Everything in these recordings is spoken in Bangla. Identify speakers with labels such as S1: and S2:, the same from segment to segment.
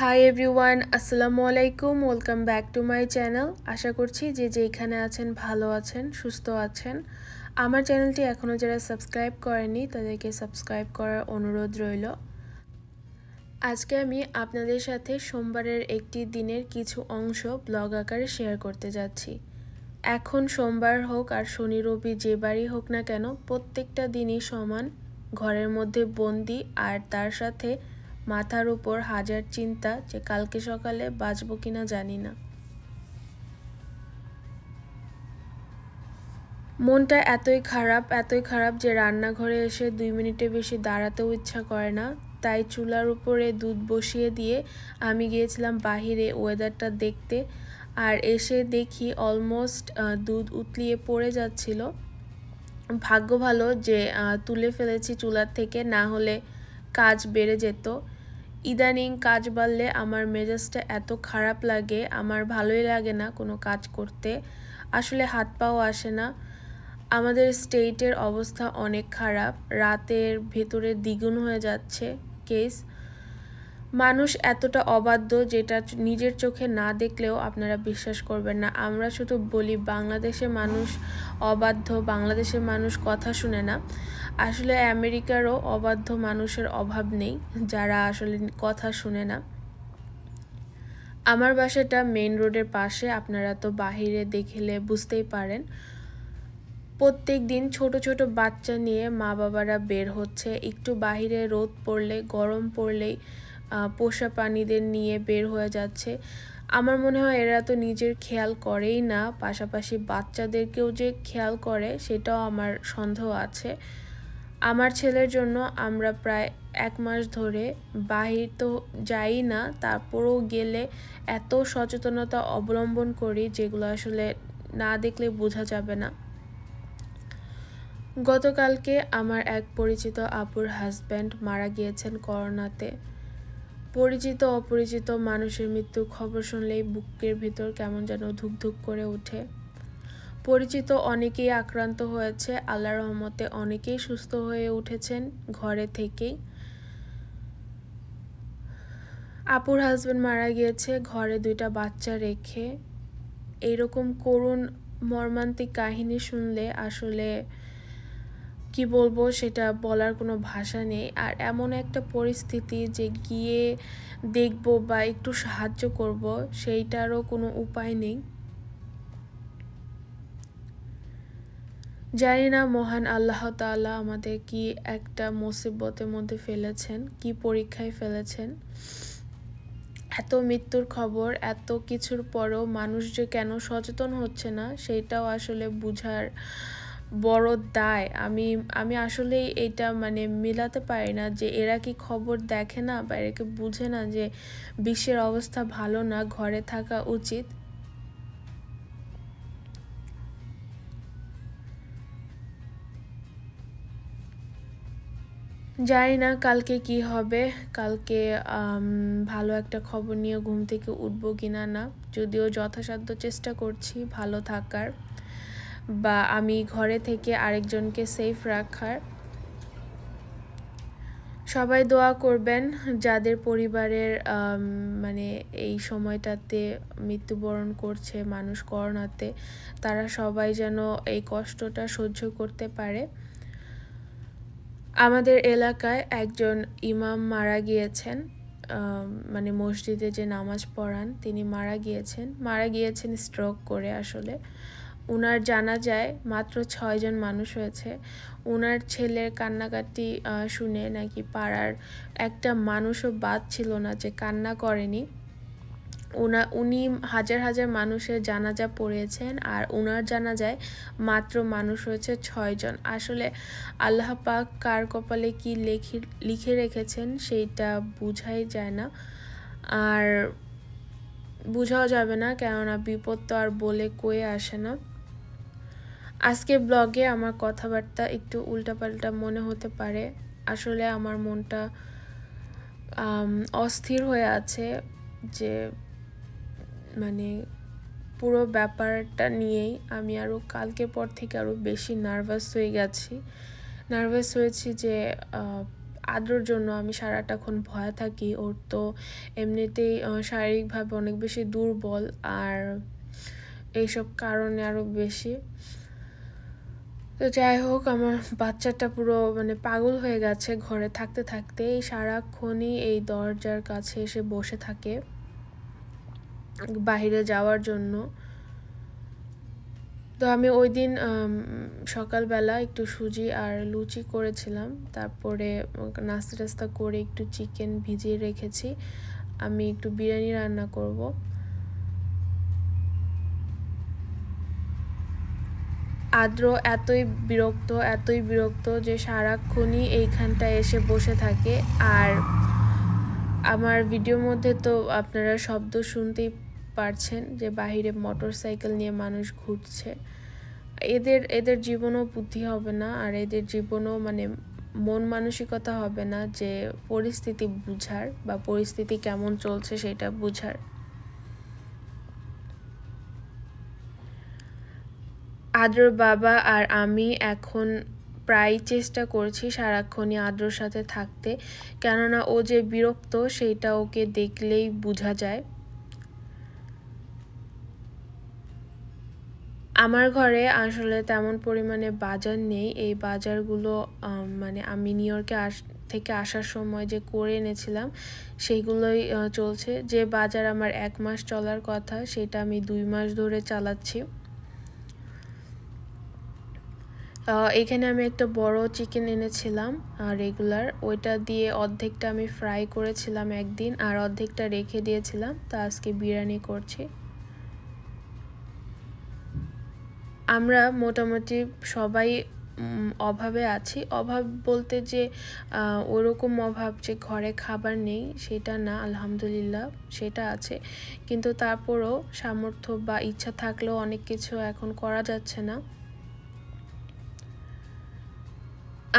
S1: হাই এভরিওয়ান আসসালামু আলাইকুম welcome back to my channel আশা করছি যে যেখানে আছেন ভালো আছেন সুস্থ আছেন আমার চ্যানেলটি এখনও যারা সাবস্ক্রাইব করেনি তাদেরকে সাবস্ক্রাইব করার অনুরোধ রইল আজকে আমি আপনাদের সাথে সোমবারের একটি দিনের কিছু অংশ ব্লগ আকারে শেয়ার করতে যাচ্ছি এখন সোমবার হোক আর শনি রবি যে বাড়ি হোক না কেন প্রত্যেকটা দিনই সমান ঘরের মধ্যে বন্দি আর তার সাথে মাথার উপর হাজার চিন্তা যে কালকে সকালে বাঁচব কিনা জানি না মনটা এতই খারাপ এতই খারাপ যে রান্নাঘরে এসে দুই মিনিটে বেশি দাঁড়াতেও ইচ্ছা করে না তাই চুলার উপরে দুধ বসিয়ে দিয়ে আমি গিয়েছিলাম বাহিরে ওয়েদারটা দেখতে আর এসে দেখি অলমোস্ট দুধ উতলিয়ে পড়ে যাচ্ছিল ভাগ্য ভালো যে তুলে ফেলেছি চুলার থেকে না হলে কাজ বেড়ে যেত ইদানিং কাজ বাড়লে আমার মেজাজটা এত খারাপ লাগে আমার ভালোই লাগে না কোনো কাজ করতে আসলে হাত পাও আসে না আমাদের স্টেটের অবস্থা অনেক খারাপ রাতের ভেতরে দ্বিগুণ হয়ে যাচ্ছে কেস মানুষ এতটা অবাধ্য যেটা নিজের চোখে না দেখলেও আপনারা বিশ্বাস করবেন না আমরা শুধু বলি বাংলাদেশে মানুষ অবাধ্য বাংলাদেশের মানুষ কথা শুনে না আসলে আমেরিকারও অবাধ্য মানুষের অভাব নেই যারা আসলে কথা শুনে না আমার বাসাটা মেন রোডের পাশে আপনারা তো বাহিরে দেখলে বুঝতেই পারেন প্রত্যেক দিন ছোট ছোট বাচ্চা নিয়ে মা বাবারা বের হচ্ছে একটু বাহিরে রোদ পড়লে গরম পড়লেই পোষা প্রাণীদের নিয়ে বের হয়ে যাচ্ছে আমার মনে হয় এরা তো নিজের খেয়াল করেই না পাশাপাশি বাচ্চাদেরকেও যে খেয়াল করে সেটাও আমার সন্দেহ আছে আমার ছেলের জন্য আমরা প্রায় এক মাস ধরে বাহির তো যাই না তারপরেও গেলে এত সচেতনতা অবলম্বন করি যেগুলো আসলে না দেখলে বোঝা যাবে না গতকালকে আমার এক পরিচিত আপুর হাজব্যান্ড মারা গিয়েছেন করোনাতে পরিচিত অপরিচিত মানুষের মৃত্যুর খবর শুনলেই বুকের ভিতর কেমন যেন ধুকধুক করে ওঠে পরিচিত অনেকেই আক্রান্ত হয়েছে আল্লাহ রহমতে অনেকেই সুস্থ হয়ে উঠেছেন ঘরে থেকেই আপুর হাজব্যান্ড মারা গিয়েছে ঘরে দুইটা বাচ্চা রেখে এরকম করুণ মর্মান্তিক কাহিনী শুনলে আসলে কি বলবো সেটা বলার কোনো ভাষা নেই আর এমন একটা পরিস্থিতি যে গিয়ে দেখব বা একটু সাহায্য করব সেইটারও কোনো উপায় নেই জানি না মহান আল্লাহ তালা আমাদের কি একটা মুসিবতের মধ্যে ফেলেছেন কি পরীক্ষায় ফেলেছেন এত মৃত্যুর খবর এত কিছুর পরও মানুষ যে কেন সচেতন হচ্ছে না সেইটাও আসলে বুঝার বড় দায় আমি আমি আসলে এটা মানে মিলাতে পারি না যে এরা কি খবর দেখে না বা এরা কি বুঝে না যে বিশ্বের অবস্থা ভালো না ঘরে থাকা উচিত জানি না কালকে কি হবে কালকে ভালো একটা খবর নিয়ে ঘুম থেকে উঠবো কিনা না যদিও যথাসাধ্য চেষ্টা করছি ভালো থাকার বা আমি ঘরে থেকে আরেকজনকে সেফ রাখার সবাই দোয়া করবেন যাদের পরিবারের মানে এই সময়টাতে মৃত্যুবরণ করছে মানুষ করোনাতে তারা সবাই যেন এই কষ্টটা সহ্য করতে পারে আমাদের এলাকায় একজন ইমাম মারা গিয়েছেন মানে মসজিদে যে নামাজ পড়ান তিনি মারা গিয়েছেন মারা গিয়েছেন স্ট্রোক করে আসলে ওনার জানা যায় মাত্র ছয়জন মানুষ হয়েছে ওনার ছেলের কান্নাকাটি শুনে নাকি পাড়ার একটা মানুষও বাদ ছিল না যে কান্না করেনি ওনা উনি হাজার হাজার মানুষের জানাজা পড়িয়েছেন আর ওনার জানাজায় মাত্র মানুষ হয়েছে ছয়জন আসলে আল্লাহ পাক কার কপালে কি লেখি লিখে রেখেছেন সেইটা বোঝাই যায় না আর বোঝাও যাবে না কেননা বিপদ তো আর বলে কয়ে আসে না আজকের ব্লগে আমার কথাবার্তা একটু উল্টাপাল্টা মনে হতে পারে আসলে আমার মনটা অস্থির হয়ে আছে যে মানে পুরো ব্যাপারটা নিয়েই আমি আরও কালকে পর থেকে আরও বেশি নার্ভাস হয়ে গেছি নার্ভাস হয়েছি যে আদ্রর জন্য আমি সারাটাক্ষণ ভয় থাকি ওর তো এমনিতেই শারীরিকভাবে অনেক বেশি দুর্বল আর এইসব কারণে আরও বেশি তো যাই হোক আমার বাচ্চাটা পুরো মানে পাগল হয়ে গেছে ঘরে থাকতে থাকতে এই সারাক্ষণই এই দরজার কাছে এসে বসে থাকে বাহিরে যাওয়ার জন্য তো আমি ওই দিন সকালবেলা একটু সুজি আর লুচি করেছিলাম তারপরে নাস্তা টাস্তা করে একটু চিকেন ভিজিয়ে রেখেছি আমি একটু বিরিয়ানি রান্না করব। আদ্র এতই বিরক্ত এতই বিরক্ত যে সারাক্ষণই এইখানটায় এসে বসে থাকে আর আমার ভিডিওর মধ্যে তো আপনারা শব্দ শুনতেই পারছেন যে বাহিরে মোটর সাইকেল নিয়ে মানুষ ঘুরছে এদের এদের জীবনও বুদ্ধি হবে না আর এদের জীবনও মানে মন মানসিকতা হবে না যে পরিস্থিতি বুঝার বা পরিস্থিতি কেমন চলছে সেটা বুঝার আদ্রর বাবা আর আমি এখন প্রায় চেষ্টা করছি সারাক্ষণই আদ্রর সাথে থাকতে কেননা ও যে বিরক্ত সেইটা ওকে দেখলেই বোঝা যায় আমার ঘরে আসলে তেমন পরিমাণে বাজার নেই এই বাজারগুলো মানে আমি নিউ ইয়র্কে আস থেকে আসার সময় যে করে এনেছিলাম সেইগুলোই চলছে যে বাজার আমার এক মাস চলার কথা সেটা আমি দুই মাস ধরে চালাচ্ছি এখানে আমি একটা বড় চিকেন এনেছিলাম রেগুলার ওইটা দিয়ে অর্ধেকটা আমি ফ্রাই করেছিলাম একদিন আর অর্ধেকটা রেখে দিয়েছিলাম তা আজকে বিরিয়ানি করছি আমরা মোটামুটি সবাই অভাবে আছি অভাব বলতে যে ওরকম অভাব যে ঘরে খাবার নেই সেটা না আলহামদুলিল্লাহ সেটা আছে কিন্তু তারপরও সামর্থ্য বা ইচ্ছা থাকলেও অনেক কিছু এখন করা যাচ্ছে না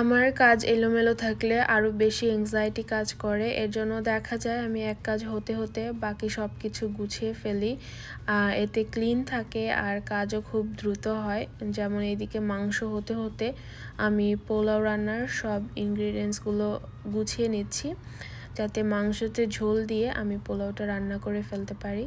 S1: আমার কাজ এলোমেলো থাকলে আরও বেশি এংজাইটি কাজ করে এর জন্য দেখা যায় আমি এক কাজ হতে হতে বাকি সব কিছু গুছিয়ে ফেলি এতে ক্লিন থাকে আর কাজও খুব দ্রুত হয় যেমন এদিকে মাংস হতে হতে আমি পোলাও রান্নার সব ইনগ্রিডিয়েন্টসগুলো গুছিয়ে নিচ্ছি যাতে মাংসতে ঝোল দিয়ে আমি পোলাওটা রান্না করে ফেলতে পারি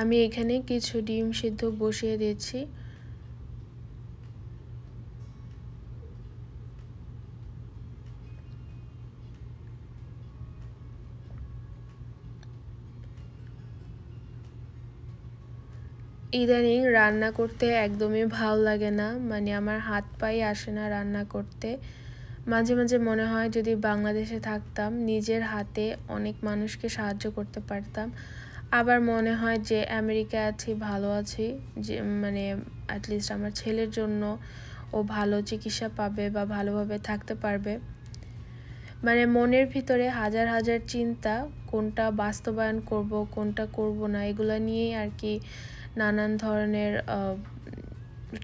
S1: আমি এখানে কিছু ডিম সিদ্ধ বসিয়ে দিচ্ছি ইদানিং রান্না করতে একদমই ভালো লাগে না মানে আমার হাত পায়ে আসে না রান্না করতে মাঝে মাঝে মনে হয় যদি বাংলাদেশে থাকতাম নিজের হাতে অনেক মানুষকে সাহায্য করতে পারতাম আবার মনে হয় যে আমেরিকা আছি ভালো আছি যে মানে অ্যাটলিস্ট আমার ছেলের জন্য ও ভালো চিকিৎসা পাবে বা ভালোভাবে থাকতে পারবে মানে মনের ভিতরে হাজার হাজার চিন্তা কোনটা বাস্তবায়ন করব কোনটা করব না এগুলো নিয়েই আর কি নানান ধরনের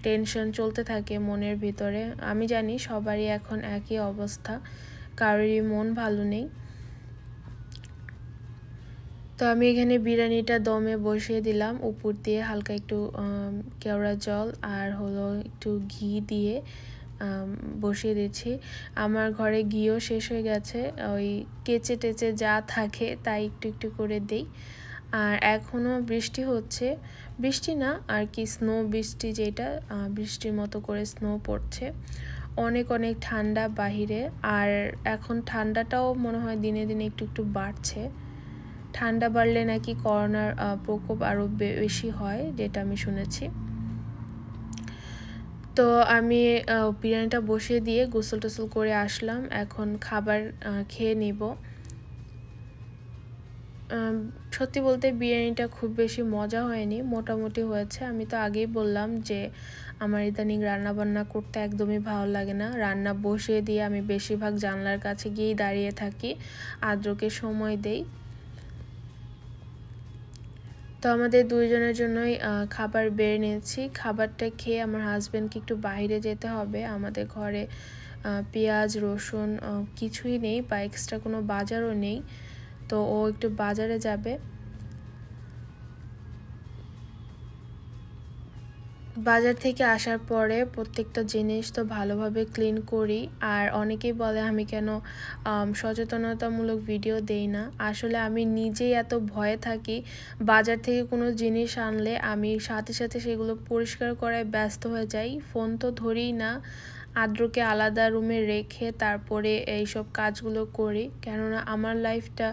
S1: টেনশন চলতে থাকে মনের ভিতরে আমি জানি সবারই এখন একই অবস্থা কারোরই মন ভালো নেই তো আমি এখানে বিরিয়ানিটা দমে বসিয়ে দিলাম উপর দিয়ে হালকা একটু কেওড়া জল আর হলো একটু ঘি দিয়ে বসিয়ে দিচ্ছি আমার ঘরে ঘিও শেষ হয়ে গেছে ওই কেচে টেচে যা থাকে তাই একটু একটু করে দেই আর এখনও বৃষ্টি হচ্ছে বৃষ্টি না আর কি স্নো বৃষ্টি যেটা বৃষ্টির মতো করে স্নো পড়ছে অনেক অনেক ঠান্ডা বাহিরে আর এখন ঠান্ডাটাও মনে হয় দিনে দিনে একটু একটু বাড়ছে ঠান্ডা বাড়লে নাকি করোনার প্রকোপ আরও বেশি হয় যেটা আমি শুনেছি তো আমি বিরিয়ানিটা বসিয়ে দিয়ে গোসল টোসল করে আসলাম এখন খাবার খেয়ে নেব সত্যি বলতে বিরিয়ানিটা খুব বেশি মজা হয়নি মোটামুটি হয়েছে আমি তো আগেই বললাম যে আমার ইদানিং রান্নাবান্না করতে একদমই ভালো লাগে না রান্না বসিয়ে দিয়ে আমি বেশিরভাগ জানলার কাছে গিয়েই দাঁড়িয়ে থাকি আদ্রকে সময় দেই তো আমাদের দুইজনের জন্যই খাবার বেড়ে নিয়েছি খাবারটা খেয়ে আমার হাজব্যান্ডকে একটু বাইরে যেতে হবে আমাদের ঘরে পেঁয়াজ রসুন কিছুই নেই বা এক্সট্রা কোনো বাজারও নেই তো ও একটু বাজারে যাবে বাজার থেকে আসার পরে প্রত্যেকটা জিনিস তো ভালোভাবে ক্লিন করি আর অনেকেই বলে আমি কেন সচেতনতামূলক ভিডিও দেই না আসলে আমি নিজেই এত ভয়ে থাকি বাজার থেকে কোনো জিনিস আনলে আমি সাথে সাথে সেগুলো পরিষ্কার করায় ব্যস্ত হয়ে যাই ফোন তো ধরেই না আদ্রকে আলাদা রুমে রেখে তারপরে এইসব কাজগুলো করি কেননা আমার লাইফটা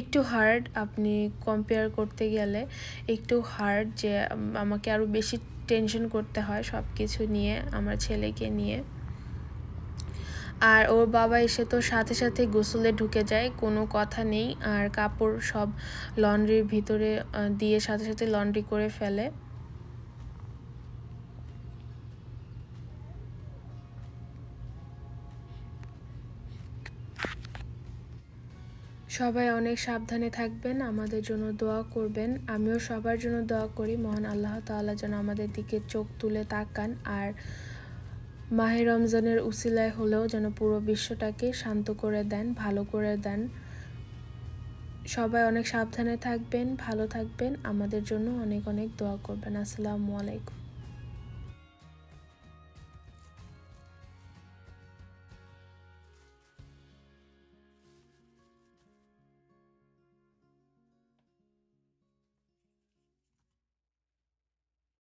S1: একটু হার্ড আপনি কম্পেয়ার করতে গেলে একটু হার্ড যে আমাকে আরও বেশি টেনশন করতে হয় সব কিছু নিয়ে আমার ছেলেকে নিয়ে আর ওর বাবা এসে তো সাথে সাথে গোসলে ঢুকে যায় কোনো কথা নেই আর কাপড় সব লন্ড্রির ভিতরে দিয়ে সাথে সাথে লন্ড্রি করে ফেলে সবাই অনেক সাবধানে থাকবেন আমাদের জন্য দোয়া করবেন আমিও সবার জন্য দোয়া করি মহান আল্লাহ তাল্লাহ যেন আমাদের দিকে চোখ তুলে তাকান আর মাহে রমজানের উসিলায় হলেও যেন পুরো বিশ্বটাকে শান্ত করে দেন ভালো করে দেন সবাই অনেক সাবধানে থাকবেন ভালো থাকবেন আমাদের জন্য অনেক অনেক দোয়া করবেন আসসালামু আলাইকুম